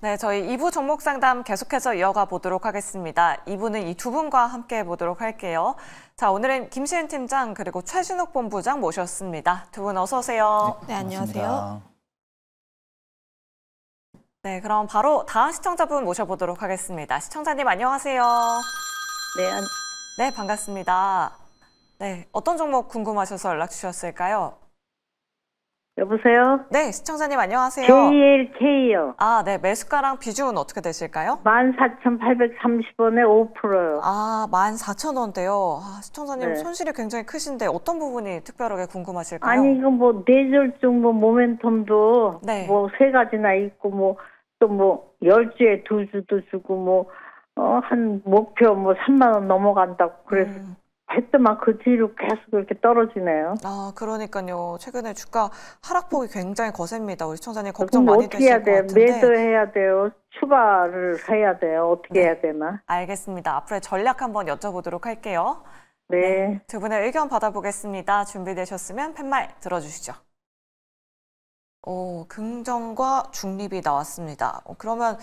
네, 저희 2부 종목 상담 계속해서 이어가 보도록 하겠습니다. 2부는 이 두 분과 함께 보도록 할게요. 자, 오늘은 김시은 팀장 그리고 최준욱 본부장 모셨습니다. 두 분 어서 오세요. 네, 네 안녕하세요. 네, 그럼 바로 다음 시청자분 모셔보도록 하겠습니다. 시청자님 안녕하세요. 네, 안... 네 반갑습니다. 네, 어떤 종목 궁금하셔서 연락 주셨을까요? 여보세요? 네, 시청자님 안녕하세요. JLK요. 아, 네. 매수가랑 비중은 어떻게 되실까요? 14,830원에 5%요. 아, 14,000원대요. 아, 시청자님 네. 손실이 굉장히 크신데 어떤 부분이 특별하게 궁금하실까요? 아니, 이거 뭐 뇌졸중 뭐 모멘텀도 네. 뭐세 가지나 있고 뭐 또 뭐1 0주에두 주도 주고 뭐 어, 한 목표 뭐 3만 원 넘어간다고 그래서 음. 했더만 그 뒤로 계속 그렇게 떨어지네요. 아, 그러니까요. 최근에 주가 하락폭이 굉장히 거셉니다. 우리 시청자님 걱정 많이 되실 것 돼요? 같은데. 매도해야 돼요. 추가를 해야 돼요. 어떻게 네. 해야 되나? 알겠습니다. 앞으로의 전략 한번 여쭤보도록 할게요. 네. 네. 두 분의 의견 받아보겠습니다. 준비되셨으면 팻말 들어주시죠. 오, 긍정과 중립이 나왔습니다. 어, 그러면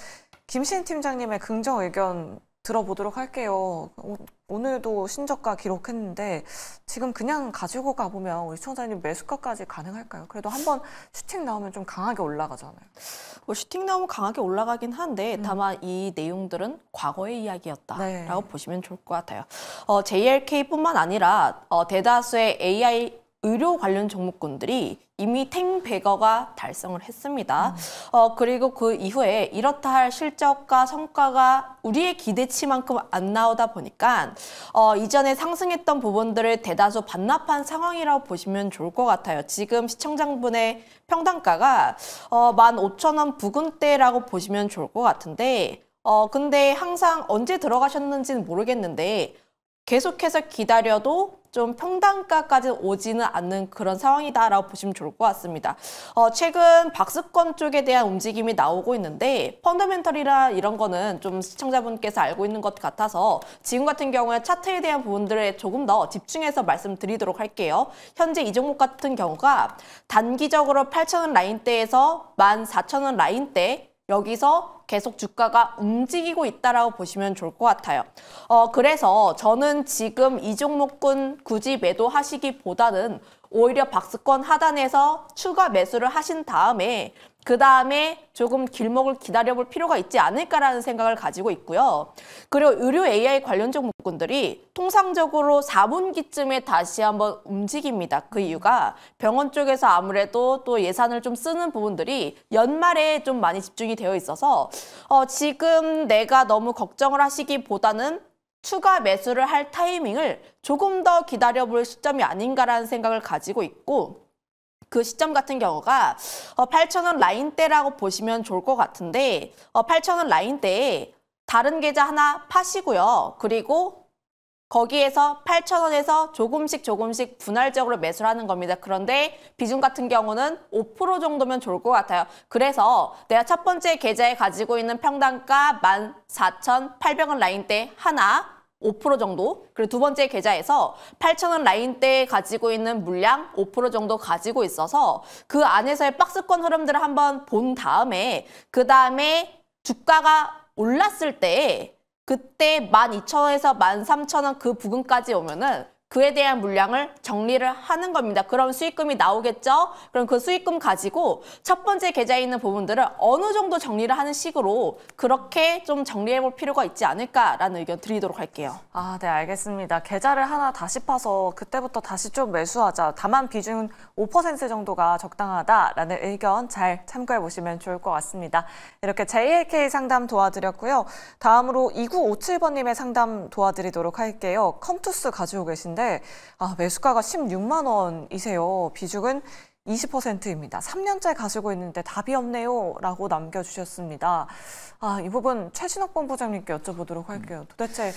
김신 팀장님의 긍정 의견 들어보도록 할게요. 오, 오늘도 신저가 기록했는데 지금 그냥 가지고 가보면 우리 시청자님 매수가까지 가능할까요? 그래도 한번 슈팅 나오면 좀 강하게 올라가잖아요. 뭐 슈팅 나오면 강하게 올라가긴 한데 음. 다만 이 내용들은 과거의 이야기였다라고 네. 보시면 좋을 것 같아요. 어, JLK뿐만 아니라 어, 대다수의 AI 의료 관련 종목군들이 이미 탱배거가 달성을 했습니다. 어, 그리고 그 이후에 이렇다 할 실적과 성과가 우리의 기대치만큼 안 나오다 보니까 어, 이전에 상승했던 부분들을 대다수 반납한 상황이라고 보시면 좋을 것 같아요. 지금 시청자분의 평당가가 어, 15,000원 부근대라고 보시면 좋을 것 같은데 어, 근데 항상 언제 들어가셨는지는 모르겠는데 계속해서 기다려도 좀 평단가까지 오지는 않는 그런 상황이다라고 보시면 좋을 것 같습니다. 어, 최근 박스권 쪽에 대한 움직임이 나오고 있는데 펀더멘털이라 이런 거는 좀 시청자분께서 알고 있는 것 같아서 지금 같은 경우에 차트에 대한 부분들에 조금 더 집중해서 말씀드리도록 할게요. 현재 이 종목 같은 경우가 단기적으로 8,000원 라인대에서 14,000원 라인대 여기서 계속 주가가 움직이고 있다라고 보시면 좋을 것 같아요. 어, 그래서 저는 지금 이 종목군 굳이 매도하시기보다는 오히려 박스권 하단에서 추가 매수를 하신 다음에 그 다음에 조금 길목을 기다려볼 필요가 있지 않을까라는 생각을 가지고 있고요. 그리고 의료 AI 관련종목건들이 통상적으로 4분기쯤에 다시 한번 움직입니다. 그 이유가 병원 쪽에서 아무래도 또 예산을 좀 쓰는 부분들이 연말에 좀 많이 집중이 되어 있어서 어, 지금 내가 너무 걱정을 하시기보다는 추가 매수를 할 타이밍을 조금 더 기다려볼 시점이 아닌가라는 생각을 가지고 있고 그 시점 같은 경우가 8,000원 어, 라인대라고 보시면 좋을 것 같은데 8,000원 어, 라인대에 다른 계좌 하나 파시고요. 그리고 거기에서 8,000원에서 조금씩 조금씩 분할적으로 매수를 하는 겁니다. 그런데 비중 같은 경우는 5% 정도면 좋을 것 같아요. 그래서 내가 첫 번째 계좌에 가지고 있는 평당가 14,800원 라인대 하나 5% 정도 그리고 두 번째 계좌에서 8천원 라인대에 가지고 있는 물량 5% 정도 가지고 있어서 그 안에서의 박스권 흐름들을 한번 본 다음에 그 다음에 주가가 올랐을 때 그때 12,000원에서 13,000원 그 부근까지 오면은 그에 대한 물량을 정리를 하는 겁니다. 그럼 수익금이 나오겠죠? 그럼 그 수익금 가지고 첫 번째 계좌에 있는 부분들을 어느 정도 정리를 하는 식으로 그렇게 좀 정리해 볼 필요가 있지 않을까라는 의견 드리도록 할게요. 아, 네, 알겠습니다. 계좌를 하나 다시 파서 그때부터 다시 좀 매수하자. 다만 비중 5% 정도가 적당하다라는 의견 잘 참고해 보시면 좋을 것 같습니다. 이렇게 JLK 상담 도와드렸고요. 다음으로 2957번님의 상담 도와드리도록 할게요. 컴투스 가지고 계신데 있는데 아, 매수가가 16만 원이세요. 비중은 20%입니다. 3년째 가지고 있는데 답이 없네요. 라고 남겨주셨습니다. 아, 이 부분 최진욱 본부장님께 여쭤보도록 할게요. 음. 도대체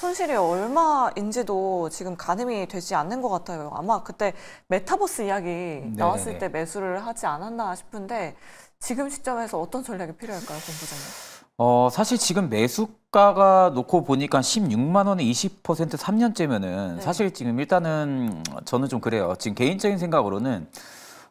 손실이 얼마인지도 지금 가늠이 되지 않는 것 같아요. 아마 그때 메타버스 이야기 음, 나왔을 네때 매수를 하지 않았나 싶은데 지금 시점에서 어떤 전략이 필요할까요, 본부장님? 어, 사실 지금 매수가가 놓고 보니까 16만 원에 20% 3년째면은 네. 사실 지금 일단은 저는 좀 그래요. 지금 개인적인 생각으로는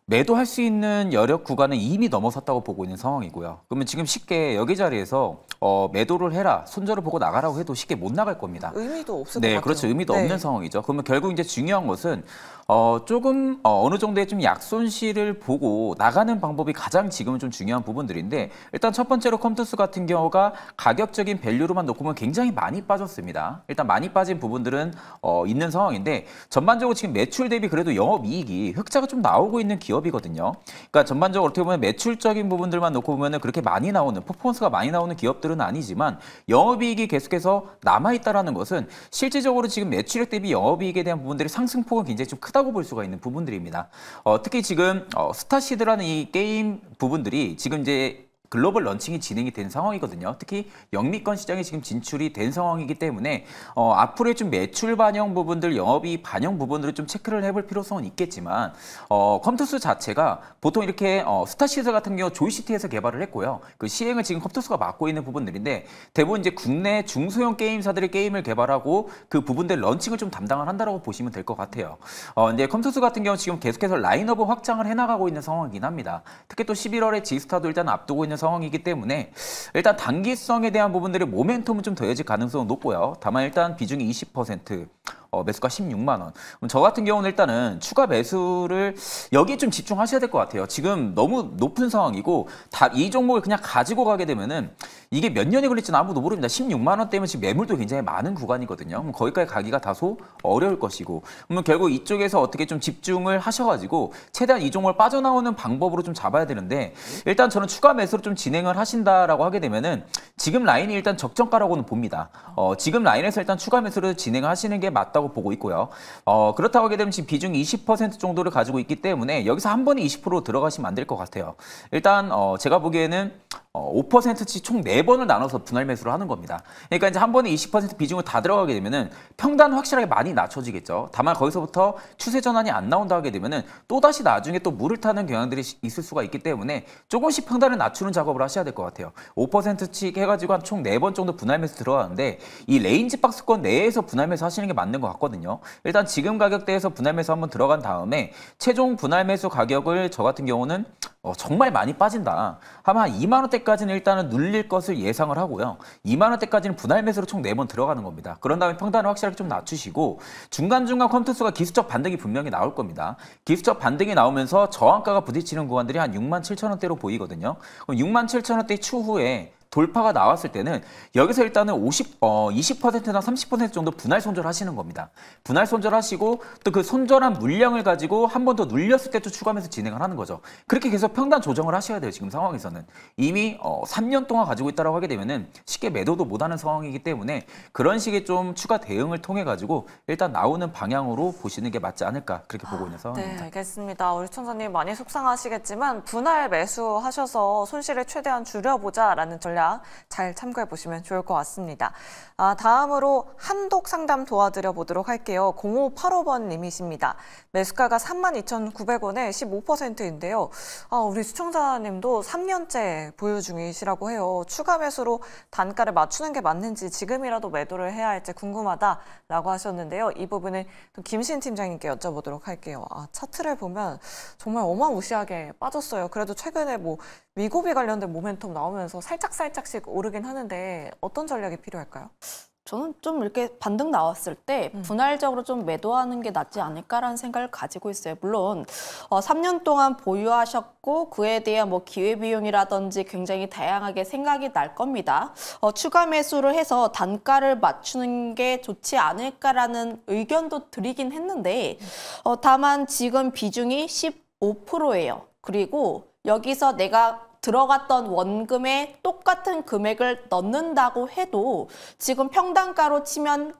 매도할 수 있는 여력 구간은 이미 넘어섰다고 보고 있는 상황이고요. 그러면 지금 쉽게 여기 자리에서 어, 매도를 해라, 손절을 보고 나가라고 해도 쉽게 못 나갈 겁니다. 의미도 없을 네, 것 같아요. 네, 그렇죠. 의미도 네. 없는 상황이죠. 그러면 결국 이제 중요한 것은 어, 조금 어, 어느 정도의 좀 약손실을 보고 나가는 방법이 가장 지금은 좀 중요한 부분들인데 일단 첫 번째로 컴투스 같은 경우가 가격적인 밸류로만 놓고 보면 굉장히 많이 빠졌습니다. 일단 많이 빠진 부분들은 어, 있는 상황인데 전반적으로 지금 매출 대비 그래도 영업이익이 흑자가 좀 나오고 있는 기업이거든요. 그러니까 전반적으로 어떻게 보면 매출적인 부분들만 놓고 보면 그렇게 많이 나오는 퍼포먼스가 많이 나오는 기업들은 아니지만 영업이익이 계속해서 남아있다라는 것은 실질적으로 지금 매출액 대비 영업이익에 대한 부분들이 상승폭은 굉장히 좀큰 크다고 볼 수가 있는 부분들입니다. 어, 특히 지금 어, 스타시드라는 이 게임 부분들이 지금 이제 글로벌 런칭이 진행이 된 상황이거든요. 특히 영미권 시장에 지금 진출이 된 상황이기 때문에 어, 앞으로의 좀 매출 반영 부분들, 영업이 반영 부분들을 좀 체크를 해볼 필요성은 있겠지만 어, 컴투스 자체가 보통 이렇게 어, 스타시즈 같은 경우 조이시티에서 개발을 했고요. 그 시행을 지금 컴투스가 맡고 있는 부분들인데 대부분 이제 국내 중소형 게임사들의 게임을 개발하고 그 부분들 런칭을 좀 담당을 한다라고 보시면 될 것 같아요. 어, 근데 컴투스 같은 경우 지금 계속해서 라인업을 확장을 해나가고 있는 상황이긴 합니다. 특히 또 11월에 지스타도 일단 앞두고 있는 상황이기 때문에 일단 단기성에 대한 부분들의 모멘텀은 좀 더해질 가능성은 높고요. 다만 일단 비중이 20%. 어, 매수가 16만 원. 저 같은 경우는 일단은 추가 매수를 여기에 좀 집중하셔야 될 것 같아요. 지금 너무 높은 상황이고 다, 이 종목을 그냥 가지고 가게 되면은 이게 몇 년이 걸릴지는 아무도 모릅니다. 16만 원 때문에 지금 매물도 굉장히 많은 구간이거든요. 그럼 거기까지 가기가 다소 어려울 것이고 그러면 결국 이쪽에서 어떻게 좀 집중을 하셔가지고 최대한 이 종목을 빠져나오는 방법으로 좀 잡아야 되는데 일단 저는 추가 매수를 좀 진행을 하신다라고 하게 되면은 지금 라인이 일단 적정가라고는 봅니다. 어, 지금 라인에서 일단 추가 매수를 진행하시는 게 맞다고. 있다고 보고 있고요. 어, 그렇다고 하게 되면 지금 비중 20% 정도를 가지고 있기 때문에 여기서 한 번에 20% 들어가시면 안 될 것 같아요. 일단 어, 제가 보기에는 5%씩 어, 총 4번을 나눠서 분할 매수를 하는 겁니다. 그러니까 이제 한 번에 20% 비중을 다 들어가게 되면은 평단 확실하게 많이 낮춰지겠죠. 다만 거기서부터 추세 전환이 안 나온다 하게 되면은 또다시 나중에 또 물을 타는 경향들이 있을 수가 있기 때문에 조금씩 평단을 낮추는 작업을 하셔야 될 것 같아요. 5%씩 해가지고 한 총 4번 정도 분할 매수 들어가는데 이 레인지 박스권 내에서 분할 매수 하시는 게 맞는 것 같거든요. 일단 지금 가격대에서 분할 매수 한번 들어간 다음에 최종 분할 매수 가격을 저 같은 경우는 어, 정말 많이 빠진다. 하면 한 2만 원대 원대까지는 일단은 눌릴 것을 예상을 하고요. 2만 원대까지는 분할 매수로 총4번 들어가는 겁니다. 그런 다음에 평단을 확실하게 좀 낮추시고 중간중간 컴투스가 기술적 반등이 분명히 나올 겁니다. 기술적 반등이 나오면서 저항가가 부딪히는 구간들이 한 6만 7천 원대로 보이거든요. 그럼 6만 7천 원대 추후에 돌파가 나왔을 때는 여기서 일단은 50, 어, 20%나 30% 정도 분할 손절하시는 겁니다. 분할 손절하시고 또 그 손절한 물량을 가지고 한 번 더 눌렸을 때 또 추가하면서 진행을 하는 거죠. 그렇게 계속 평단 조정을 하셔야 돼요. 지금 상황에서는. 이미 어, 3년 동안 가지고 있다라고 하게 되면은 쉽게 매도도 못하는 상황이기 때문에 그런 식의 좀 추가 대응을 통해 가지고 일단 나오는 방향으로 보시는 게 맞지 않을까 그렇게 보고 있는 아, 상황입니다. 네, 알겠습니다. 우리 청자님 많이 속상하시겠지만 분할 매수하셔서 손실을 최대한 줄여보자라는 전략 있으니라 잘 참고해 보시면 좋을 것 같습니다. 아, 다음으로 한독 상담 도와드려 보도록 할게요. 0585번님이십니다. 매수가가 32,900원에 15%인데요. 아, 우리 시청자님도 3년째 보유 중이시라고 해요. 추가 매수로 단가를 맞추는 게 맞는지 지금이라도 매도를 해야 할지 궁금하다라고 하셨는데요. 이 부분은 김신 팀장님께 여쭤보도록 할게요. 아, 차트를 보면 정말 어마무시하게 빠졌어요. 그래도 최근에 뭐 위고비 관련된 모멘텀 나오면서 살짝살짝씩 오르긴 하는데 어떤 전략이 필요할까요? 저는 좀 이렇게 반등 나왔을 때 음. 분할적으로 좀 매도하는 게 낫지 않을까라는 생각을 가지고 있어요. 물론 어, 3년 동안 보유하셨고 그에 대한 뭐 기회비용이라든지 굉장히 다양하게 생각이 날 겁니다. 어, 추가 매수를 해서 단가를 맞추는 게 좋지 않을까라는 의견도 드리긴 했는데 어, 다만 지금 비중이 15%예요. 그리고 여기서 내가 들어갔던 원금에 똑같은 금액을 넣는다고 해도 지금 평당가로 치면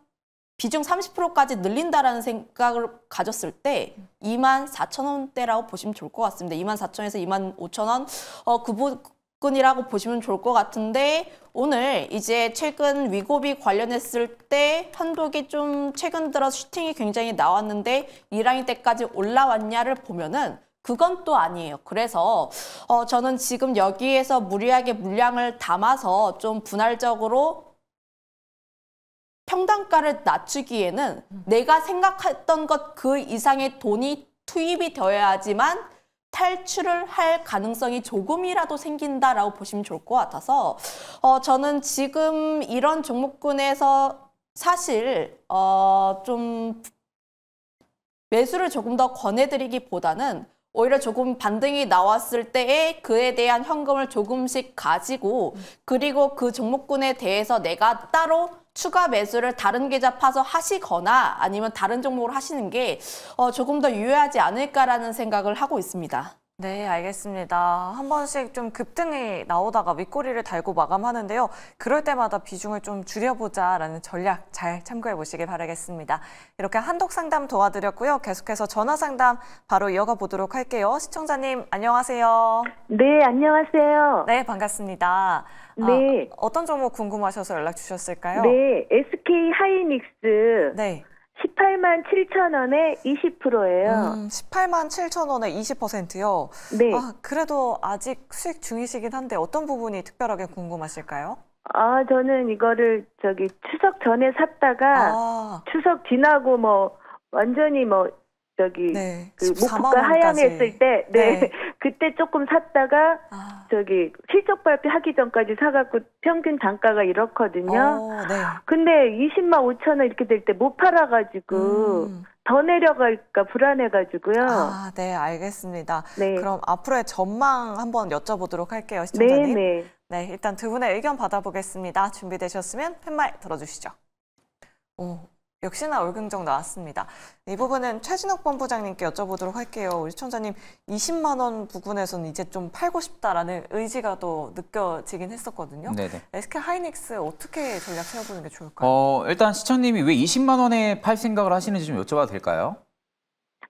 비중 30%까지 늘린다라는 생각을 가졌을 때 2만 4천 원대라고 보시면 좋을 것 같습니다. 2만 4천에서 2만 5천 원, 어, 그 부근이라고 보시면 좋을 것 같은데 오늘 이제 최근 위고비 관련했을 때 한독이 좀 최근 들어 슈팅이 굉장히 나왔는데 2라인 때까지 올라왔냐를 보면은 그건 또 아니에요. 그래서 어, 저는 지금 여기에서 무리하게 물량을 담아서 좀 분할적으로 평단가를 낮추기에는 음. 내가 생각했던 것 그 이상의 돈이 투입이 되어야지만 탈출을 할 가능성이 조금이라도 생긴다라고 보시면 좋을 것 같아서 어, 저는 지금 이런 종목군에서 사실 어, 좀 매수를 조금 더 권해드리기보다는 오히려 조금 반등이 나왔을 때에 그에 대한 현금을 조금씩 가지고 그리고 그 종목군에 대해서 내가 따로 추가 매수를 다른 계좌 파서 하시거나 아니면 다른 종목으로 하시는 게 어, 조금 더 유효하지 않을까라는 생각을 하고 있습니다. 네, 알겠습니다. 한 번씩 좀 급등이 나오다가 윗꼬리를 달고 마감하는데요. 그럴 때마다 비중을 좀 줄여보자라는 전략 잘 참고해 보시길 바라겠습니다. 이렇게 한독 상담 도와드렸고요. 계속해서 전화 상담 바로 이어가 보도록 할게요. 시청자님, 안녕하세요. 네, 안녕하세요. 네, 반갑습니다. 아, 네. 아, 어떤 종목 궁금하셔서 연락 주셨을까요? 네, SK 하이닉스. 네. 18만 7천 원에 20%예요. 음, 18만 7천 원에 20%요. 네. 아, 그래도 아직 수익 중이시긴 한데 어떤 부분이 특별하게 궁금하실까요? 아, 저는 이거를 저기 추석 전에 샀다가 아. 추석 지나고 뭐 완전히 뭐 저기 네, 그 목표가 하향했을 때 네. 네. 그때 조금 샀다가 아. 저기 실적 발표하기 전까지 사갖고 평균 단가가 이렇거든요. 오, 어, 네. 근데 20만 5천 원 이렇게 될 때 못 팔아가지고 음. 더 내려갈까 불안해가지고요. 아, 네, 알겠습니다. 네. 그럼 앞으로의 전망 한번 여쭤보도록 할게요, 시청자님. 네, 네. 네 일단 두 분의 의견 받아보겠습니다. 준비되셨으면 팻말 들어주시죠. 오, 역시나 얼긍정 나왔습니다. 이 부분은 최진욱 본부장님께 여쭤보도록 할게요. 우리 시청자님 20만 원 부근에서는 이제 좀 팔고 싶다라는 의지가 또 느껴지긴 했었거든요. 네네. SK 하이닉스 어떻게 전략 세워보는 게 좋을까요? 어, 일단 시청님이 왜 20만 원에 팔 생각을 하시는지 좀 여쭤봐도 될까요?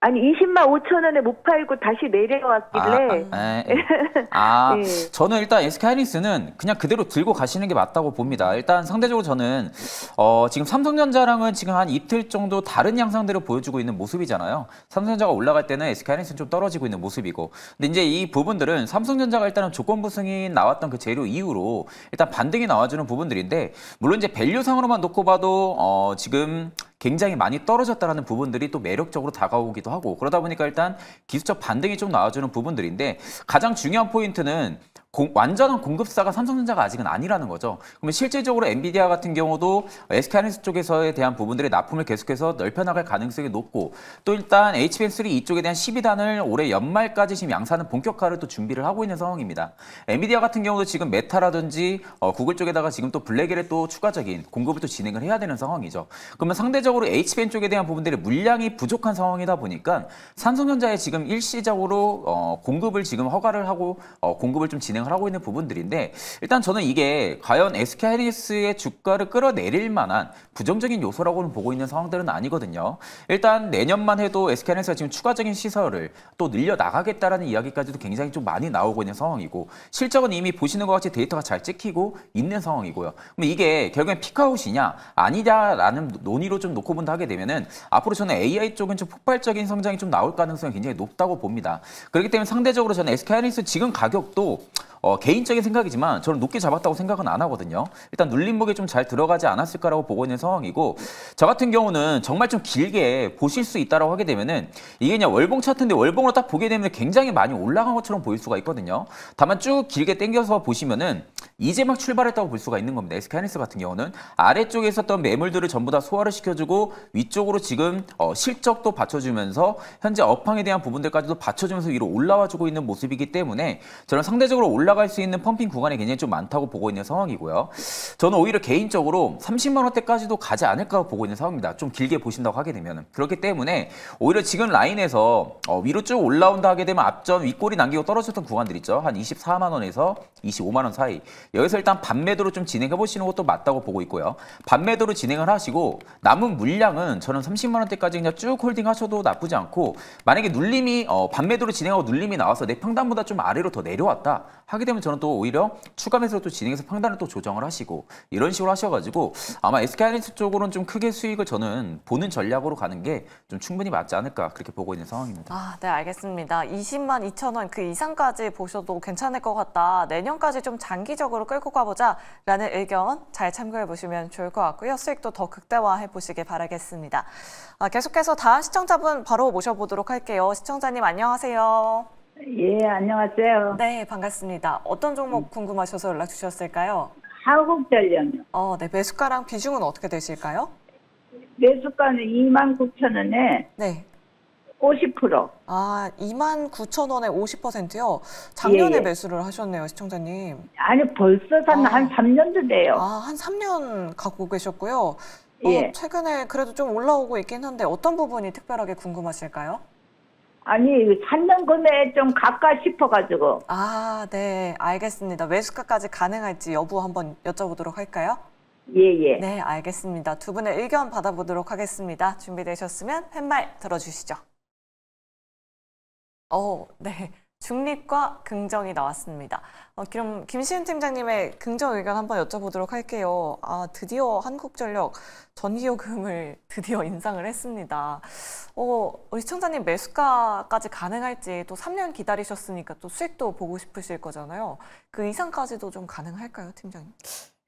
아니 20만 5천 원에 못 팔고 다시 내려왔길래. 아, 아, 아 에, 에. 아 네. 저는 일단 SK 하이닉스는 그냥 그대로 들고 가시는 게 맞다고 봅니다. 일단 상대적으로 저는 어, 지금 삼성전자랑은 지금 한 이틀 정도 다른 양상대로 보여주고 있는 모습이잖아요. 삼성전자가 올라갈 때는 SK 하이닉스는 좀 떨어지고 있는 모습이고, 근데 이제 이 부분들은 삼성전자가 일단은 조건부 승인 나왔던 그 재료 이후로 일단 반등이 나와주는 부분들인데 물론 이제 밸류상으로만 놓고 봐도 어, 지금 굉장히 많이 떨어졌다라는 부분들이 또 매력적으로 다가오기도 하고 그러다 보니까 일단 기술적 반등이 좀 나와주는 부분들인데 가장 중요한 포인트는 공, 완전한 공급사가 삼성전자가 아직은 아니라는 거죠. 그러면 실제적으로 엔비디아 같은 경우도 SK하이닉스 쪽에서에 대한 부분들의 납품을 계속해서 넓혀나갈 가능성이 높고 또 일단 HBM3 이쪽에 대한 12단을 올해 연말까지 지금 양산은 본격화를 또 준비를 하고 있는 상황입니다. 엔비디아 같은 경우도 지금 메타라든지 어, 구글 쪽에다가 지금 또 블랙엘의 또 추가적인 공급을 또 진행을 해야 되는 상황이죠. 그러면 상대적으로 HBM 쪽에 대한 부분들의 물량이 부족한 상황이다 보니까 삼성전자에 지금 일시적으로 어, 공급을 지금 허가를 하고 어, 공급을 좀 진행 진행을 하고 있는 부분들인데 일단 저는 이게 과연 SK 하이닉스의 주가를 끌어내릴 만한 부정적인 요소라고는 보고 있는 상황들은 아니거든요. 일단 내년만 해도 SK 하이닉스가 지금 추가적인 시설을 또 늘려 나가겠다라는 이야기까지도 굉장히 좀 많이 나오고 있는 상황이고 실적은 이미 보시는 것 같이 데이터가 잘 찍히고 있는 상황이고요. 그럼 이게 결국엔 피카웃이냐 아니다라는 논의로 좀 놓고 본다 하게 되면은 앞으로 저는 AI 쪽은 좀 폭발적인 성장이 좀 나올 가능성이 굉장히 높다고 봅니다. 그렇기 때문에 상대적으로 저는 SK 하이닉스 지금 가격도 어, 개인적인 생각이지만 저는 높게 잡았다고 생각은 안 하거든요. 일단 눌림목에 좀 잘 들어가지 않았을까라고 보고 있는 상황이고 저 같은 경우는 정말 좀 길게 보실 수 있다라고 하게 되면은 이게 그냥 월봉 차트인데 월봉으로 딱 보게 되면 굉장히 많이 올라간 것처럼 보일 수가 있거든요. 다만 쭉 길게 땡겨서 보시면은 이제 막 출발했다고 볼 수가 있는 겁니다. SK하이닉스 같은 경우는 아래쪽에 있었던 매물들을 전부 다 소화를 시켜주고 위쪽으로 지금 어, 실적도 받쳐주면서 현재 업황에 대한 부분들까지도 받쳐주면서 위로 올라와주고 있는 모습이기 때문에 저는 상대적으로 올라 올라갈 수 있는 펌핑 구간이 굉장히 좀 많다고 보고 있는 상황이고요. 저는 오히려 개인적으로 30만 원대까지도 가지 않을까 보고 있는 상황입니다. 좀 길게 보신다고 하게 되면 그렇기 때문에 오히려 지금 라인에서 어, 위로 쭉 올라온다 하게 되면 앞전 윗골이 남기고 떨어졌던 구간들 있죠. 한 24만 원에서 25만 원 사이 여기서 일단 반매도로 좀 진행해 보시는 것도 맞다고 보고 있고요. 반매도로 진행을 하시고 남은 물량은 저는 30만 원대까지 그냥 쭉 홀딩하셔도 나쁘지 않고 만약에 눌림이 어, 반매도로 진행하고 눌림이 나와서 내 평단보다 좀 아래로 더 내려왔다 하게 하게 되면 저는 또 오히려 추가 매수로 또 진행해서 판단을 또 조정을 하시고 이런 식으로 하셔가지고 아마 SK 하이닉스 쪽으로는 좀 크게 수익을 저는 보는 전략으로 가는 게 좀 충분히 맞지 않을까 그렇게 보고 있는 상황입니다. 아, 네 알겠습니다. 20만 2천 원그 이상까지 보셔도 괜찮을 것 같다. 내년까지 좀 장기적으로 끌고 가보자라는 의견 잘 참고해 보시면 좋을 것 같고요. 수익도 더 극대화해 보시길 바라겠습니다. 아, 계속해서 다음 시청자분 바로 모셔보도록 할게요. 시청자님 안녕하세요. 예, 안녕하세요. 네, 반갑습니다. 어떤 종목 궁금하셔서 연락 주셨을까요? 하국전력요. 어, 네, 매수가랑 비중은 어떻게 되실까요? 매수가는 2만 9천 원에 네. 50%. 아, 2만 9천 원에 50%요? 작년에 예, 예. 매수를 하셨네요, 시청자님. 아니, 벌써 한, 아. 3년도 돼요. 아, 한 3년 갖고 계셨고요. 어, 예. 최근에 그래도 좀 올라오고 있긴 한데 어떤 부분이 특별하게 궁금하실까요? 아니 찾는 금에 좀 가까 싶어가지고. 아, 네, 알겠습니다. 매수가까지 가능할지 여부 한번 여쭤보도록 할까요? 예예. 예. 네, 알겠습니다. 두 분의 의견 받아보도록 하겠습니다. 준비되셨으면 팻말 들어주시죠. 어, 네. 중립과 긍정이 나왔습니다. 어, 그럼 김시은 팀장님의 긍정 의견 한번 여쭤보도록 할게요. 아, 드디어 한국전력 전기요금을 드디어 인상을 했습니다. 어, 우리 시청자님 매수가까지 가능할지 또 3년 기다리셨으니까 또 수익도 보고 싶으실 거잖아요. 그 이상까지도 좀 가능할까요, 팀장님?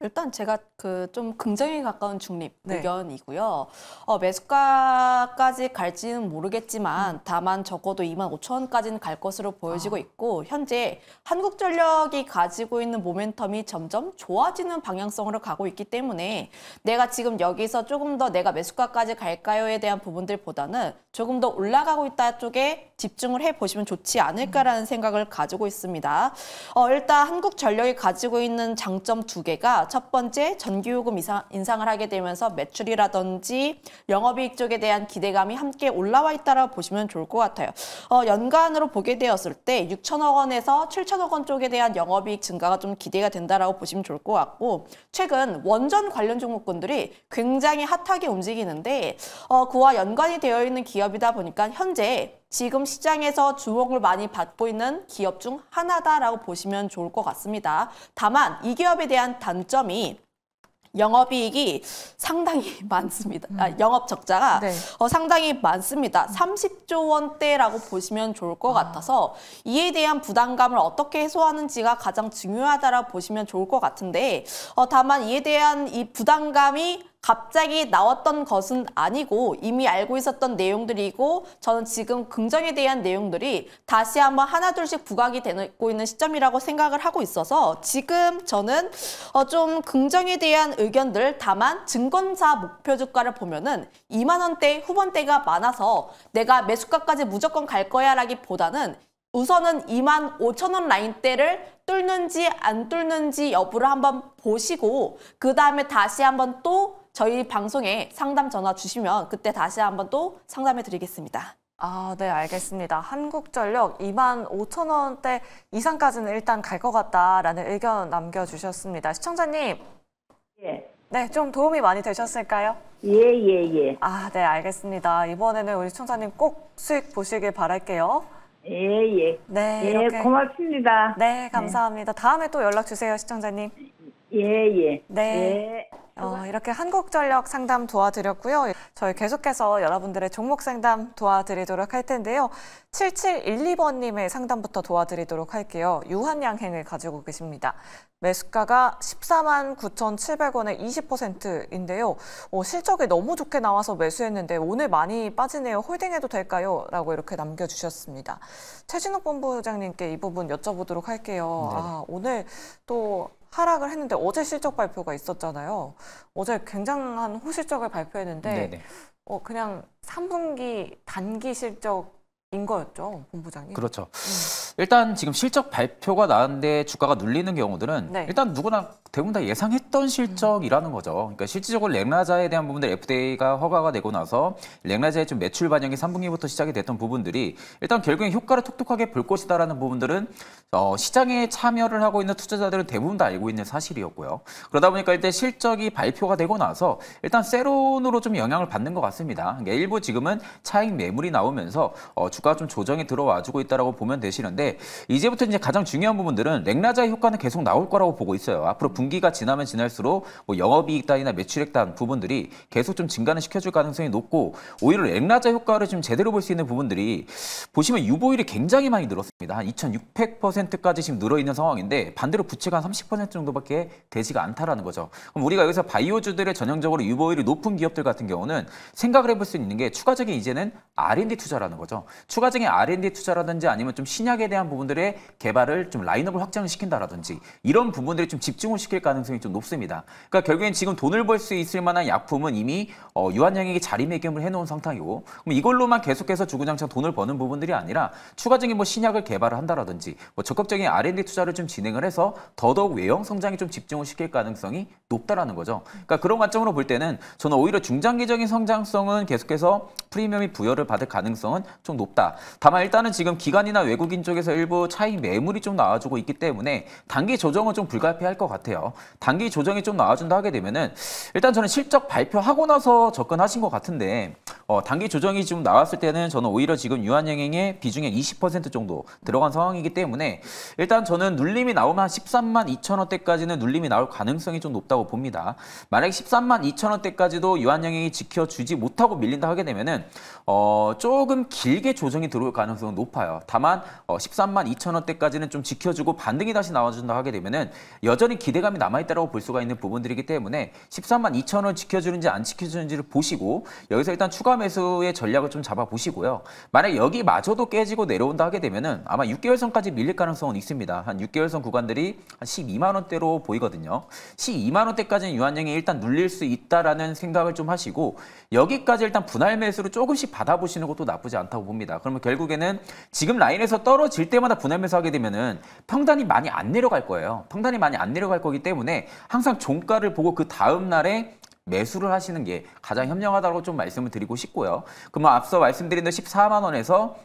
일단 제가 그좀 긍정에 가까운 중립 네. 의견이고요. 어, 매수가까지 갈지는 모르겠지만 음. 다만 적어도 2만 5천 원까지는 갈 것으로 보여지고 아. 있고 현재 한국전력이 가지고 있는 모멘텀이 점점 좋아지는 방향성으로 가고 있기 때문에 내가 지금 여기서 조금 더 내가 매수가까지 갈까요에 대한 부분들보다는 조금 더 올라가고 있다 쪽에 집중을 해보시면 좋지 않을까라는 음. 생각을 가지고 있습니다. 어, 일단 한국전력이 가지고 있는 장점 두 개가 첫 번째 전기요금 인상을 하게 되면서 매출이라든지 영업이익 쪽에 대한 기대감이 함께 올라와 있다라고 보시면 좋을 것 같아요. 어, 연간으로 보게 되었을 때 6천억 원에서 7천억 원 쪽에 대한 영업이익 증가가 좀 기대가 된다고 보시면 좋을 것 같고 최근 원전 관련 종목군들이 굉장히 핫하게 움직이는데 어, 그와 연관이 되어 있는 기업이다 보니까 현재 지금 시장에서 주목을 많이 받고 있는 기업 중 하나다라고 보시면 좋을 것 같습니다. 다만 이 기업에 대한 단점이 영업이익이 상당히 많습니다. 아, 음. 영업 적자가 네. 어, 상당히 많습니다. 30조 원대라고 보시면 좋을 것 아. 같아서 이에 대한 부담감을 어떻게 해소하는지가 가장 중요하다라고 보시면 좋을 것 같은데 어, 다만 이에 대한 이 부담감이 갑자기 나왔던 것은 아니고 이미 알고 있었던 내용들이고 저는 지금 긍정에 대한 내용들이 다시 한번 하나둘씩 부각이 되고 있는 시점이라고 생각을 하고 있어서 지금 저는 어좀 긍정에 대한 의견들 다만 증권사 목표 주가를 보면은 2만 원대 후반대가 많아서 내가 매수가까지 무조건 갈 거야라기보다는 우선은 2만 5천 원 라인대를 뚫는지 안 뚫는지 여부를 한번 보시고 그 다음에 다시 한번 또 저희 방송에 상담 전화 주시면 그때 다시 한번 또 상담해 드리겠습니다. 아, 네, 알겠습니다. 한국전력 2만 5천 원대 이상까지는 일단 갈 것 같다라는 의견 남겨주셨습니다. 시청자님. 예. 네, 좀 도움이 많이 되셨을까요? 예, 예, 예. 아, 네, 알겠습니다. 이번에는 우리 시청자님 꼭 수익 보시길 바랄게요. 예, 예. 네, 예, 이렇게. 고맙습니다. 네, 감사합니다. 네. 다음에 또 연락 주세요, 시청자님. 예, 예. 네. 예. 어, 이렇게 한국전력 상담 도와드렸고요. 저희 계속해서 여러분들의 종목 상담 도와드리도록 할 텐데요. 7712번님의 상담부터 도와드리도록 할게요. 유한양행을 가지고 계십니다. 매수가가 14만 9,700원에 20%인데요. 어, 실적이 너무 좋게 나와서 매수했는데 오늘 많이 빠지네요. 홀딩해도 될까요? 라고 이렇게 남겨주셨습니다. 최진욱 본부장님께 이 부분 여쭤보도록 할게요. 네. 아, 오늘 또 하락을 했는데 어제 실적 발표가 있었잖아요. 어제 굉장한 호실적을 발표했는데 네네. 어, 그냥 3분기 단기 실적 인 거였죠, 본부장님. 그렇죠. 음. 일단 지금 실적 발표가 나는데 주가가 눌리는 경우들은 네. 일단 누구나 대부분 다 예상했던 실적이라는 거죠. 그러니까 실질적으로 렉라자에 대한 부분들 FDA가 허가가 되고 나서 렉라자의 좀 매출 반영이 3분기부터 시작이 됐던 부분들이 일단 결국엔 효과를 톡톡하게 볼 것이다라는 부분들은 어, 시장에 참여를 하고 있는 투자자들은 대부분 다 알고 있는 사실이었고요. 그러다 보니까 일단 실적이 발표가 되고 나서 일단 세론으로 좀 영향을 받는 것 같습니다. 그러니까 일부 지금은 차익 매물이 나오면서 어, 주가 지가좀 조정이 들어와주고 있다라고 보면 되시는데 이제부터 이제 가장 중요한 부분들은 렉라자의 효과는 계속 나올 거라고 보고 있어요. 앞으로 분기가 지나면 지날수록 뭐 영업이익 단이나 매출액 단 부분들이 계속 좀 증가는 시켜줄 가능성이 높고 오히려 렉라자 효과를 좀 제대로 볼 수 있는 부분들이 보시면 유보율이 굉장히 많이 늘었습니다. 한 2,600%까지 지금 늘어있는 상황인데 반대로 부채가 한 30% 정도밖에 되지가 않다라는 거죠. 그럼 우리가 여기서 바이오주들의 전형적으로 유보율이 높은 기업들 같은 경우는 생각을 해볼 수 있는 게 추가적인 이제는 R&D 투자라는 거죠. 추가적인 R&D 투자라든지 아니면 좀 신약에 대한 부분들의 개발을 좀 라인업을 확장 시킨다라든지 이런 부분들이 좀 집중을 시킬 가능성이 좀 높습니다. 그러니까 결국엔 지금 돈을 벌 수 있을 만한 약품은 이미 어, 유한양에게 자리매김을 해놓은 상태이고 그럼 이걸로만 계속해서 주구장창 돈을 버는 부분들이 아니라 추가적인 뭐 신약을 개발을 한다라든지 뭐 적극적인 R&D 투자를 좀 진행을 해서 더더욱 외형 성장에 좀 집중을 시킬 가능성이 높다라는 거죠. 그러니까 그런 관점으로 볼 때는 저는 오히려 중장기적인 성장성은 계속해서 프리미엄이 부여를 받을 가능성은 좀 높다. 높다. 다만 일단은 지금 기관이나 외국인 쪽에서 일부 차익 매물이 좀 나와주고 있기 때문에 단기 조정은 좀 불가피할 것 같아요. 단기 조정이 좀 나와준다 하게 되면은 일단 저는 실적 발표하고 나서 접근하신 것 같은데 어, 단기 조정이 지금 나왔을 때는 저는 오히려 지금 유한여행의 비중의 20% 정도 들어간 상황이기 때문에 일단 저는 눌림이 나오면 한 13만 2천 원대까지는 눌림이 나올 가능성이 좀 높다고 봅니다. 만약 에 13만 2천 원대까지도 유한여행이 지켜주지 못하고 밀린다 하게 되면은 어, 조금 길게 조정 조정이 들어올 가능성은 높아요. 다만 13만 어, 2천 원대까지는 좀 지켜주고 반등이 다시 나와준다 하게 되면은 여전히 기대감이 남아있다고 볼 수가 있는 부분들이기 때문에 13만 2천 원 지켜주는지 안 지켜주는지를 보시고 여기서 일단 추가 매수의 전략을 좀 잡아보시고요. 만약 여기 마저도 깨지고 내려온다 하게 되면은 아마 6개월선까지 밀릴 가능성은 있습니다. 한 6개월선 구간들이 한 12만 원대로 보이거든요. 12만 원대까지는 유한양이 일단 눌릴 수 있다라는 생각을 좀 하시고 여기까지 일단 분할 매수를 조금씩 받아보시는 것도 나쁘지 않다고 봅니다. 그러면 결국에는 지금 라인에서 떨어질 때마다 분할 매수하게 되면은 평단이 많이 안 내려갈 거예요. 평단이 많이 안 내려갈 거기 때문에 항상 종가를 보고 그 다음 날에 매수를 하시는 게 가장 현명하다고 좀 말씀을 드리고 싶고요. 그럼 앞서 말씀드린 14만 원에서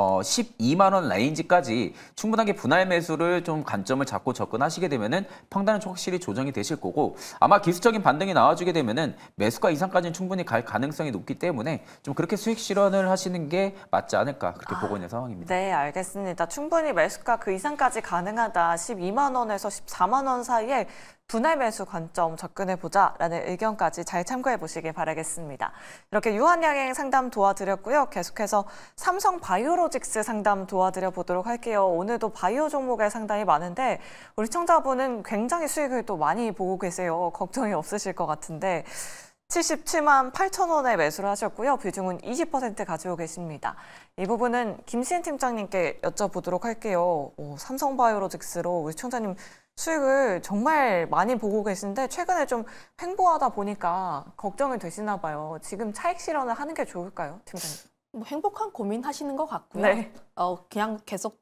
어, 12만 원 레인지까지 충분하게 분할 매수를 좀 관점을 잡고 접근하시게 되면은 평단은 확실히 조정이 되실 거고 아마 기술적인 반등이 나와주게 되면은 매수가 이상까지는 충분히 갈 가능성이 높기 때문에 좀 그렇게 수익 실현을 하시는 게 맞지 않을까 그렇게 보고 있는 상황입니다. 네, 알겠습니다. 충분히 매수가 그 이상까지 가능하다. 12만 원에서 14만 원 사이에 분할 매수 관점 접근해 보자라는 의견까지 잘 참고해 보시길 바라겠습니다. 이렇게 유한양행 상담 도와드렸고요. 계속해서 삼성 바이오로직스 상담 도와드려 보도록 할게요. 오늘도 바이오 종목의 상당히 많은데 우리 청자분은 굉장히 수익을 또 많이 보고 계세요. 걱정이 없으실 것 같은데 77만 8천 원에 매수를 하셨고요. 비중은 20% 가지고 계십니다. 이 부분은 김시은 팀장님께 여쭤보도록 할게요. 오, 삼성바이오로직스로 우리 청자님 수익을 정말 많이 보고 계신데 최근에 좀 횡보하다 보니까 걱정이 되시나 봐요. 지금 차익 실현을 하는 게 좋을까요, 팀장님? 뭐 행복한 고민 하시는 것 같고요. 네. 어, 그냥 계속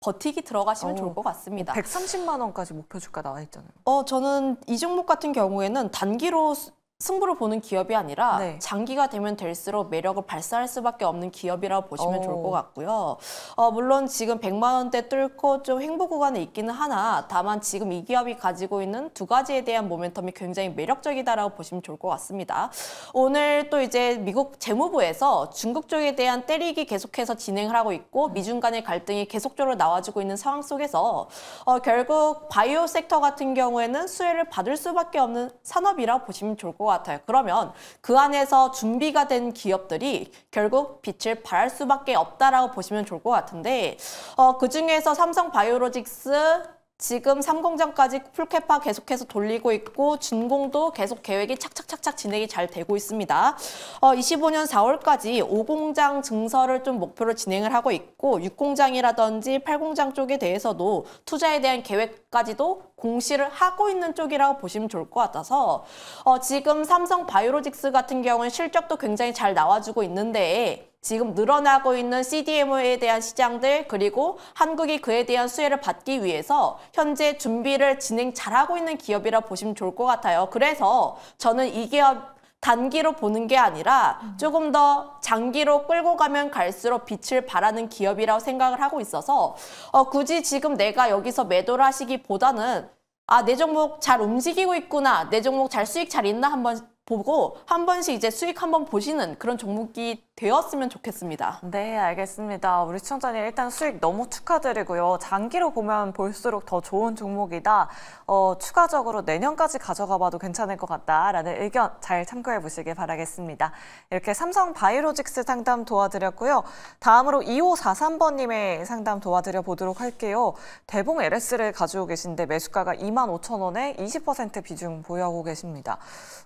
버티기 들어가시면 어, 좋을 것 같습니다. 130만 원까지 목표 주가 나와 있잖아요. 어, 저는 이 종목 같은 경우에는 단기로 승부를 보는 기업이 아니라 네. 장기가 되면 될수록 매력을 발산할 수밖에 없는 기업이라고 보시면 오. 좋을 것 같고요. 어, 물론 지금 100만 원대 뚫고 좀 행보 구간에 있기는 하나 다만 지금 이 기업이 가지고 있는 두 가지에 대한 모멘텀이 굉장히 매력적이다라고 보시면 좋을 것 같습니다. 오늘 또 이제 미국 재무부에서 중국 쪽에 대한 때리기 계속해서 진행을 하고 있고 음. 미중 간의 갈등이 계속적으로 나와지고 있는 상황 속에서 어, 결국 바이오 섹터 같은 경우에는 수혜를 받을 수밖에 없는 산업이라고 보시면 좋을 것 같습니다. 것 같아요. 그러면 그 안에서 준비가 된 기업들이 결국 빛을 발할 수밖에 없다라고 보시면 좋을 것 같은데 어, 그중에서 삼성바이오로직스, 지금 3공장까지 풀캐파 계속해서 돌리고 있고 준공도 계속 계획이 착착착착 진행이 잘 되고 있습니다. 어, 25년 4월까지 5공장 증설을 좀 목표로 진행을 하고 있고 6공장이라든지 8공장 쪽에 대해서도 투자에 대한 계획까지도 공시를 하고 있는 쪽이라고 보시면 좋을 것 같아서 어, 지금 삼성 바이오로직스 같은 경우는 실적도 굉장히 잘 나와주고 있는데 지금 늘어나고 있는 CDMO에 대한 시장들 그리고 한국이 그에 대한 수혜를 받기 위해서 현재 준비를 진행 잘하고 있는 기업이라 보시면 좋을 것 같아요. 그래서 저는 이 기업 단기로 보는 게 아니라 조금 더 장기로 끌고 가면 갈수록 빛을 발하는 기업이라고 생각을 하고 있어서 어, 굳이 지금 내가 여기서 매도를 하시기보다는 아, 내 종목 잘 움직이고 있구나. 내 종목 잘 수익 잘 있나 한번 보고 한 번씩 이제 수익 한번 보시는 그런 종목이 되었으면 좋겠습니다. 네, 알겠습니다. 우리 시청자님 일단 수익 너무 축하드리고요. 장기로 보면 볼수록 더 좋은 종목이다. 어, 추가적으로 내년까지 가져가 봐도 괜찮을 것 같다라는 의견 잘 참고해 보시길 바라겠습니다. 이렇게 삼성 바이로직스 상담 도와드렸고요. 다음으로 2543번님의 상담 도와드려 보도록 할게요. 대봉 LS를 가지고 계신데 매수가가 2 5 0 0 0 원에 20% 비중 보유하고 계십니다.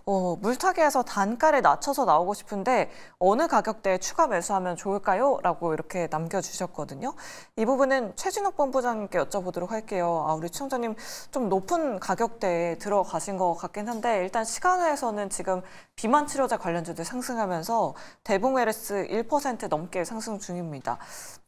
어, 물타기 해서 단가를 낮춰서 나오고 싶은데 어느 가격대에 추가 매수하면 좋을까요? 라고 이렇게 남겨주셨거든요. 이 부분은 최진욱 본부장님께 여쭤보도록 할게요. 아, 우리 시 청자님 좀 높은 가격대에 들어가신 것 같긴 한데 일단 시간에서는 지금 비만 치료제 관련주들 상승하면서 대봉 LS 1% 넘게 상승 중입니다.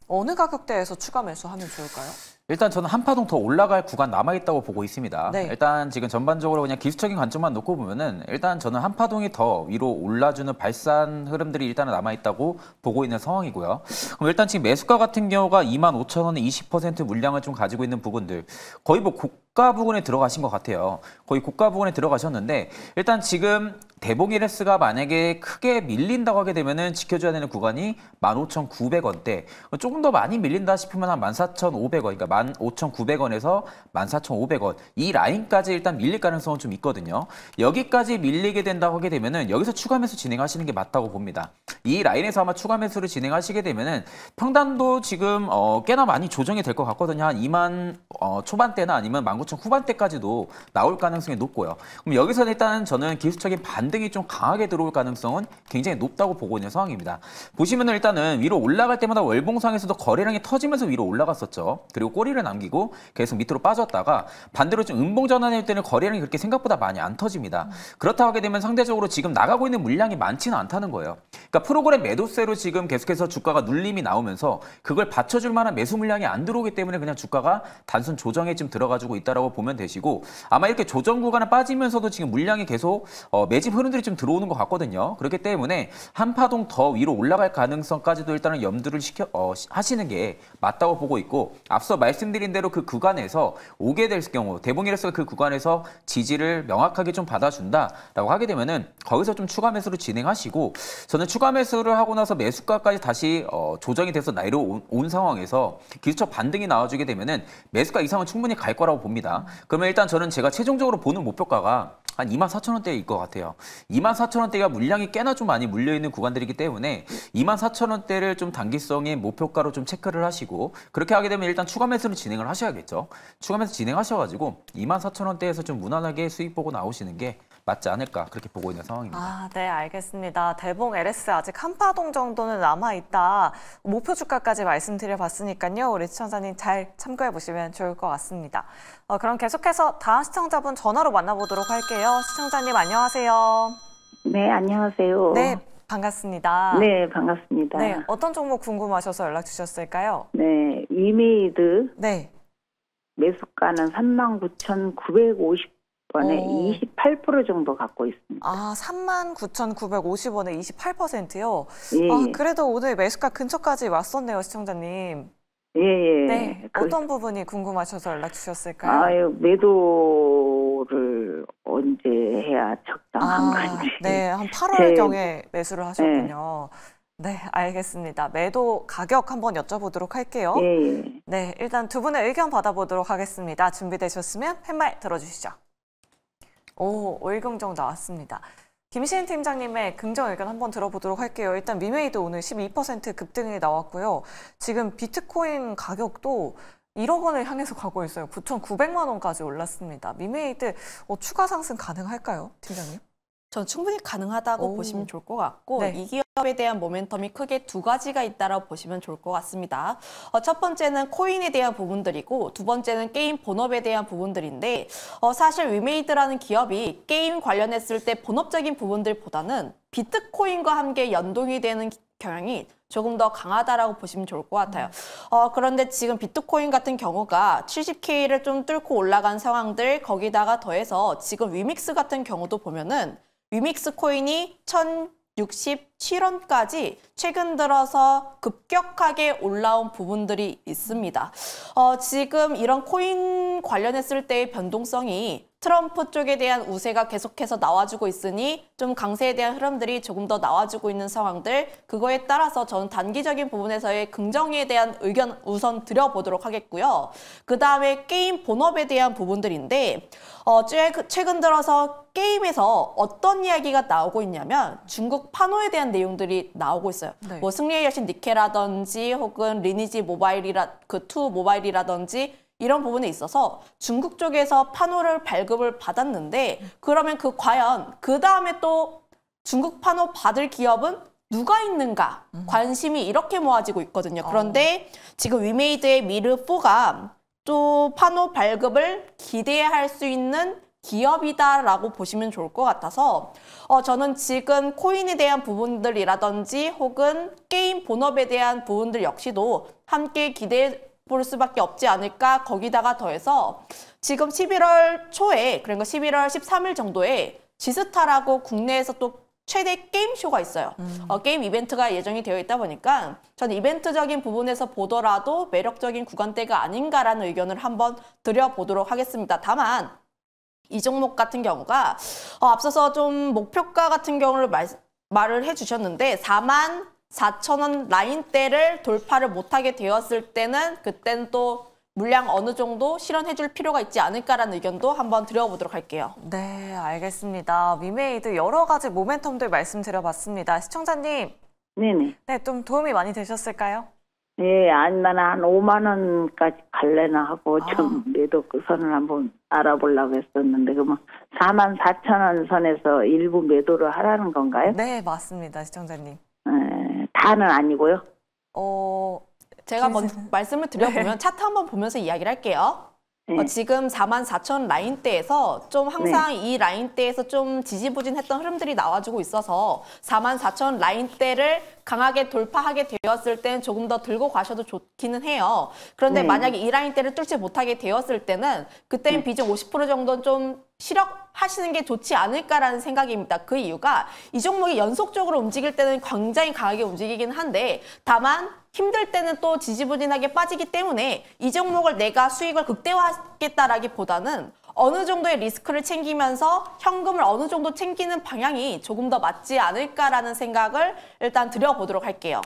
어느 가격대에서 추가 매수하면 좋을까요? 일단 저는 한파동 더 올라갈 구간 남아 있다고 보고 있습니다. 네. 일단 지금 전반적으로 그냥 기술적인 관점만 놓고 보면은 일단 저는 한파동이 더 위로 올라주는 발산 흐름들이 일단은 남아 있다고 보고 있는 상황이고요. 그럼 일단 지금 매수가 같은 경우가 2 5 0 0 0 원에 20% 물량을 좀 가지고 있는 부분들 거의 뭐 고, 고가 부근에 들어가신 것 같아요. 거의 고가 부근에 들어가셨는데 일단 지금 대봉이레스가 만약에 크게 밀린다고 하게 되면은 지켜줘야 되는 구간이 15,900원대 조금 더 많이 밀린다 싶으면 한 14,500원 그러니까 15,900원에서 14,500원 이 라인까지 일단 밀릴 가능성은 좀 있거든요 여기까지 밀리게 된다고 하게 되면은 여기서 추가 매수 진행하시는 게 맞다고 봅니다 이 라인에서 아마 추가 매수를 진행하시게 되면은 평단도 지금 어, 꽤나 많이 조정이 될 것 같거든요 한 2만 어, 초반대나 아니면 1 9 만구천 후반대까지도 나올 가능성이 높고요. 그럼 여기서는 일단 저는 기술적인 반등이 좀 강하게 들어올 가능성은 굉장히 높다고 보고 있는 상황입니다. 보시면은 일단은 위로 올라갈 때마다 월봉상에서도 거래량이 터지면서 위로 올라갔었죠. 그리고 꼬리를 남기고 계속 밑으로 빠졌다가 반대로 좀 음봉 전환일 때는 거래량이 그렇게 생각보다 많이 안 터집니다. 그렇다 고 하게 되면 상대적으로 지금 나가고 있는 물량이 많지는 않다는 거예요. 그러니까 프로그램 매도세로 지금 계속해서 주가가 눌림이 나오면서 그걸 받쳐줄 만한 매수 물량이 안 들어오기 때문에 그냥 주가가 단순 조정에 좀 들어가지고 있다. 있다라고 보면 되시고 아마 이렇게 조정 구간에 빠지면서도 지금 물량이 계속 어, 매집 흐름들이 좀 들어오는 것 같거든요. 그렇기 때문에 한파동 더 위로 올라갈 가능성까지도 일단은 염두를 시켜 어, 하시는 게 맞다고 보고 있고 앞서 말씀드린 대로 그 구간에서 오게 될 경우 대봉이라서 그 구간에서 지지를 명확하게 좀 받아준다라고 하게 되면은 거기서 좀 추가 매수를 진행하시고 저는 추가 매수를 하고 나서 매수가까지 다시 어, 조정이 돼서 나이로 온, 온 상황에서 기술적 반등이 나와주게 되면은 매수가 이상은 충분히 갈 거라고 봅니다. 겁니다. 그러면 일단 저는 제가 최종적으로 보는 목표가가 한2 4 0 0 0 원대일 것 같아요. 2 4 0 0 0 원대가 물량이 꽤나 좀 많이 물려있는 구간들이기 때문에 2 4 0 0 0 원대를 좀 단기성의 목표가로 좀 체크를 하시고 그렇게 하게 되면 일단 추가 매수는 진행을 하셔야겠죠. 추가 매수 진행하셔가지고 2 4 0 0 0 원대에서 좀 무난하게 수익 보고 나오시는 게 맞지 않을까 그렇게 보고 있는 상황입니다. 아, 네, 알겠습니다. 대봉 LS 아직 한파동 정도는 남아있다. 목표 주가까지 말씀드려봤으니까요. 우리 시청자님 잘 참고해보시면 좋을 것 같습니다. 어, 그럼 계속해서 다음 시청자분 전화로 만나보도록 할게요. 시청자님 안녕하세요. 네, 안녕하세요. 네, 반갑습니다. 네, 반갑습니다. 네, 어떤 종목 궁금하셔서 연락 주셨을까요? 네, 이메이드. 네. 매수가는 39,950원에 28% 정도 갖고 있습니다. 아, 39,950원에 28%요? 예. 아, 예. 그래도 오늘 매수가 근처까지 왔었네요, 시청자님. 예, 예. 네. 그, 어떤 부분이 궁금하셔서 연락 주셨을까요? 아유, 예, 매도를 언제 해야 적당한 아, 네, 한 8월경에 제... 매수를 하셨군요. 네. 네, 알겠습니다. 매도 가격 한번 여쭤보도록 할게요. 예, 예. 네, 일단 두 분의 의견 받아보도록 하겠습니다. 준비되셨으면 팻말 들어주시죠. 오, 오일경정 나왔습니다. 김시은 팀장님의 긍정 의견 한번 들어보도록 할게요. 일단 미메이드 오늘 12% 급등이 나왔고요. 지금 비트코인 가격도 1억 원을 향해서 가고 있어요. 9,900만 원까지 올랐습니다. 미메이드 어, 뭐 추가 상승 가능할까요, 팀장님? 전 충분히 가능하다고 오. 보시면 좋을 것 같고 네. 이 기업에 대한 모멘텀이 크게 두 가지가 있다라고 보시면 좋을 것 같습니다. 어, 첫 번째는 코인에 대한 부분들이고 두 번째는 게임 본업에 대한 부분들인데 어, 사실 위메이드라는 기업이 게임 관련했을 때 본업적인 부분들보다는 비트코인과 함께 연동이 되는 경향이 조금 더 강하다라고 보시면 좋을 것 같아요. 음. 어, 그런데 지금 비트코인 같은 경우가 70K를 좀 뚫고 올라간 상황들 거기다가 더해서 지금 위믹스 같은 경우도 보면은 위믹스 코인이 1067원까지 최근 들어서 급격하게 올라온 부분들이 있습니다. 어, 지금 이런 코인 관련했을 때의 변동성이 트럼프 쪽에 대한 우세가 계속해서 나와주고 있으니 좀 강세에 대한 흐름들이 조금 더 나와주고 있는 상황들 그거에 따라서 저는 단기적인 부분에서의 긍정에 대한 의견 우선 드려보도록 하겠고요. 그 다음에 게임 본업에 대한 부분들인데 어, 최근 들어서 게임에서 어떤 이야기가 나오고 있냐면 중국 판호에 대한 내용들이 나오고 있어요. 네. 뭐 승리의 여신 니케라든지 혹은 리니지 모바일이라 그 투 모바일이라든지 이런 부분에 있어서 중국 쪽에서 판호를 발급을 받았는데 그러면 그 과연 그 다음에 또 중국 판호 받을 기업은 누가 있는가 음. 관심이 이렇게 모아지고 있거든요. 그런데 어. 지금 위메이드의 미르포가또 판호 발급을 기대할 수 있는 기업이다라고 보시면 좋을 것 같아서 어, 저는 지금 코인에 대한 부분들이라든지 혹은 게임 본업에 대한 부분들 역시도 함께 기대 볼 수밖에 없지 않을까 거기다가 더해서 지금 11월 초에 그러니까 11월 13일 정도에 지스타라고 국내에서 또 최대 게임쇼가 있어요. 음. 어, 게임 이벤트가 예정이 되어 있다 보니까 전 이벤트적인 부분에서 보더라도 매력적인 구간대가 아닌가라는 의견을 한번 드려보도록 하겠습니다. 다만 이 종목 같은 경우가 어, 앞서서 좀 목표가 같은 경우를 말, 말을 해주셨는데 4만 4천원 라인대를 돌파를 못하게 되었을 때는 그때는 또 물량 어느 정도 실현해 줄 필요가 있지 않을까라는 의견도 한번 드려보도록 할게요. 네, 알겠습니다. 미메이드 여러 가지 모멘텀들 말씀드려봤습니다. 시청자님. 네네. 네, 좀 도움이 많이 되셨을까요? 네, 예, 아니면 한 5만 원까지 갈래나 하고 아. 좀 매도 그 선을 한번 알아보려고 했었는데 그러 4만 4천 원 선에서 일부 매도를 하라는 건가요? 네, 맞습니다. 시청자님. 다는 아니고요. 어, 제가 먼저 말씀을 드려보면 네. 차트 한번 보면서 이야기를 할게요. 음. 어, 지금 4만 4천 라인대에서 좀 네. 항상 네. 이 라인대에서 좀 지지부진했던 흐름들이 나와주고 있어서 4만 4천 라인대를 강하게 돌파하게 되었을 때는 조금 더 들고 가셔도 좋기는 해요. 그런데 네. 만약에 이 라인대를 뚫지 못하게 되었을 때는 그때는 네. 비중 50% 정도는 좀 실업하시는 게 좋지 않을까라는 생각입니다. 그 이유가 이 종목이 연속적으로 움직일 때는 굉장히 강하게 움직이긴 한데 다만 힘들 때는 또 지지부진하게 빠지기 때문에 이 종목을 내가 수익을 극대화하겠다라기보다는 어느 정도의 리스크를 챙기면서 현금을 어느 정도 챙기는 방향이 조금 더 맞지 않을까라는 생각을 일단 드려보도록 할게요.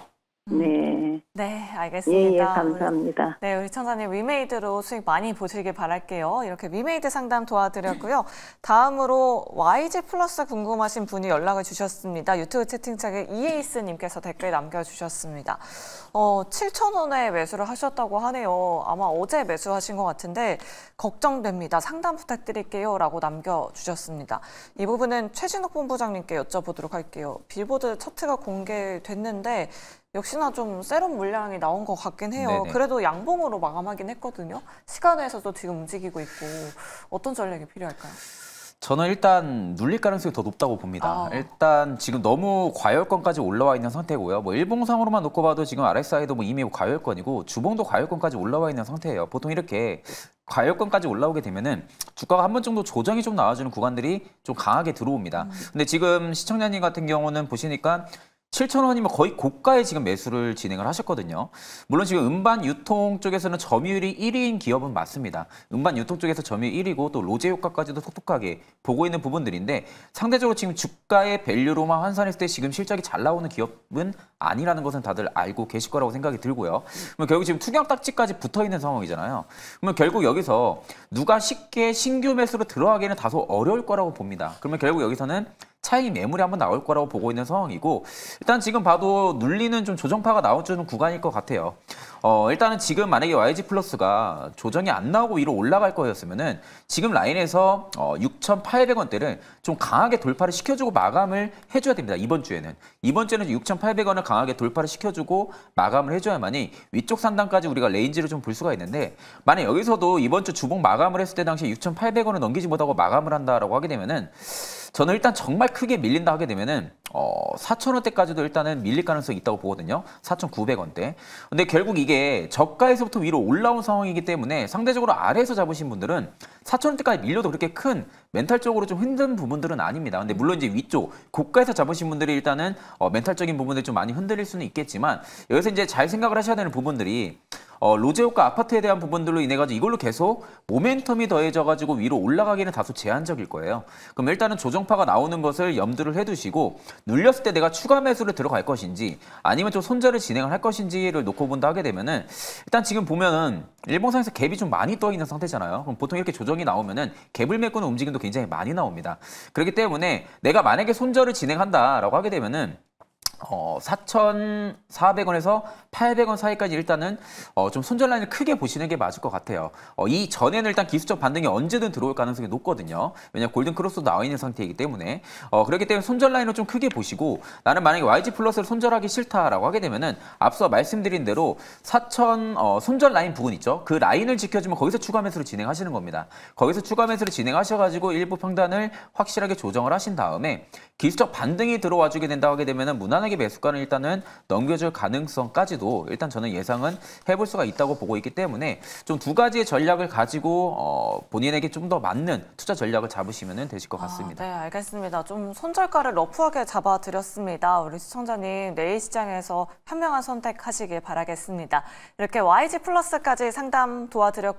음. 네. 네, 알겠습니다. 예, 예 감사합니다. 네, 우리 청자님 위메이드로 수익 많이 보시길 바랄게요. 이렇게 위메이드 상담 도와드렸고요. 다음으로 YG 플러스 궁금하신 분이 연락을 주셨습니다. 유튜브 채팅창에 이에이스님께서 댓글 남겨주셨습니다. 어, 7천 원에 매수를 하셨다고 하네요. 아마 어제 매수하신 것 같은데 걱정됩니다. 상담 부탁드릴게요. 라고 남겨주셨습니다. 이 부분은 최진욱 본부장님께 여쭤보도록 할게요. 빌보드 차트가 공개됐는데 역시나 좀 세럼 물량이 나온 것 같긴 해요. 네네. 그래도 양봉으로 마감하긴 했거든요. 시간에서도 지금 움직이고 있고 어떤 전략이 필요할까요? 저는 일단 눌릴 가능성이 더 높다고 봅니다. 아. 일단 지금 너무 과열권까지 올라와 있는 상태고요. 뭐 일봉상으로만 놓고 봐도 지금 RSI도 뭐 이미 과열권이고 주봉도 과열권까지 올라와 있는 상태예요. 보통 이렇게 과열권까지 올라오게 되면은 주가가 한 번 정도 조정이 좀 나와주는 구간들이 좀 강하게 들어옵니다. 음. 근데 지금 시청자님 같은 경우는 보시니까 7 0 0 0 원이면 거의 고가에 지금 매수를 진행을 하셨거든요. 물론 지금 음반 유통 쪽에서는 점유율이 1위인 기업은 맞습니다. 음반 유통 쪽에서 점유율 1위고 또 로제 효과까지도 톡톡하게 보고 있는 부분들인데 상대적으로 지금 주가의 밸류로만 환산했을 때 지금 실적이 잘 나오는 기업은 아니라는 것은 다들 알고 계실 거라고 생각이 들고요. 그럼 결국 지금 투경 딱지까지 붙어 있는 상황이잖아요. 그러면 결국 여기서 누가 쉽게 신규 매수로 들어가기는 다소 어려울 거라고 봅니다. 그러면 결국 여기서는 차익 매물이 한번 나올 거라고 보고 있는 상황이고 일단 지금 봐도 눌리는 좀 조정파가 나오는 구간일 것 같아요. 어, 일단은 지금 만약에 YG 플러스가 조정이 안 나오고 위로 올라갈 거였으면은 지금 라인에서 어, 6,800원대를 좀 강하게 돌파를 시켜주고 마감을 해줘야 됩니다. 이번 주에는 이번 주에는 6,800원을 강하게 돌파를 시켜주고 마감을 해줘야만이 위쪽 상단까지 우리가 레인지를 좀 볼 수가 있는데 만약 여기서도 이번 주 주봉 마감을 했을 때 당시 6,800원을 넘기지 못하고 마감을 한다라고 하게 되면은. 저는 일단 정말 크게 밀린다 하게 되면은 어, 4,000원대까지도 일단은 밀릴 가능성이 있다고 보거든요. 4,900원대. 근데 결국 이게 저가에서부터 위로 올라온 상황이기 때문에 상대적으로 아래에서 잡으신 분들은 4,000원대까지 밀려도 그렇게 큰 멘탈적으로 좀 흔든 부분들은 아닙니다. 근데 물론 이제 위쪽 고가에서 잡으신 분들이 일단은 어, 멘탈적인 부분들좀 많이 흔들릴 수는 있겠지만 여기서 이제 잘 생각을 하셔야 되는 부분들이 어, 로제오과 아파트에 대한 부분들로 인해 가지고 이걸로 계속 모멘텀이 더해져 가지고 위로 올라가기는 다소 제한적일 거예요. 그럼 일단은 조정파가 나오는 것을 염두를 해두시고 눌렸을 때 내가 추가 매수를 들어갈 것인지 아니면 좀 손절을 진행을 할 것인지를 놓고 본다 하게 되면은 일단 지금 보면은 일본상에서 갭이 좀 많이 떠 있는 상태잖아요. 그럼 보통 이렇게 조정이 나오면은 갭을 메꾸는 움직임도 굉장히 많이 나옵니다. 그렇기 때문에 내가 만약에 손절을 진행한다라고 하게 되면은 어, 4,400원에서 800원 사이까지 일단은 어, 좀 손절라인을 크게 보시는 게 맞을 것 같아요. 어, 이 전에는 일단 기술적 반등이 언제든 들어올 가능성이 높거든요. 왜냐 면 골든 크로스도 나와 있는 상태이기 때문에 어, 그렇기 때문에 손절라인을 좀 크게 보시고 나는 만약에 YG 플러스를 손절하기 싫다라고 하게 되면은 앞서 말씀드린 대로 4,000 어, 손절 라인 부분 있죠. 그 라인을 지켜주면 거기서 추가 매수를 진행하시는 겁니다. 거기서 추가 매수를 진행하셔가지고 일부 평단을 확실하게 조정을 하신 다음에 기술적 반등이 들어와 주게 된다고 하게 되면은 무난한 하반기의 매수가는 일단은 넘겨줄 가능성까지도 일단 저는 예상은 해볼 수가 있다고 보고 있기 때문에 좀 두 가지의 전략을 가지고 어, 본인에게 좀 더 맞는 투자 전략을 잡으시면 되실 것 아, 같습니다. 아, 네, 알겠습니다. 좀 손절가를 러프하게 잡아드렸습니다. 우리 시청자님 내일 시장에서 현명한 선택하시길 바라겠습니다. 이렇게 YG 플러스까지 상담 도와드렸고요.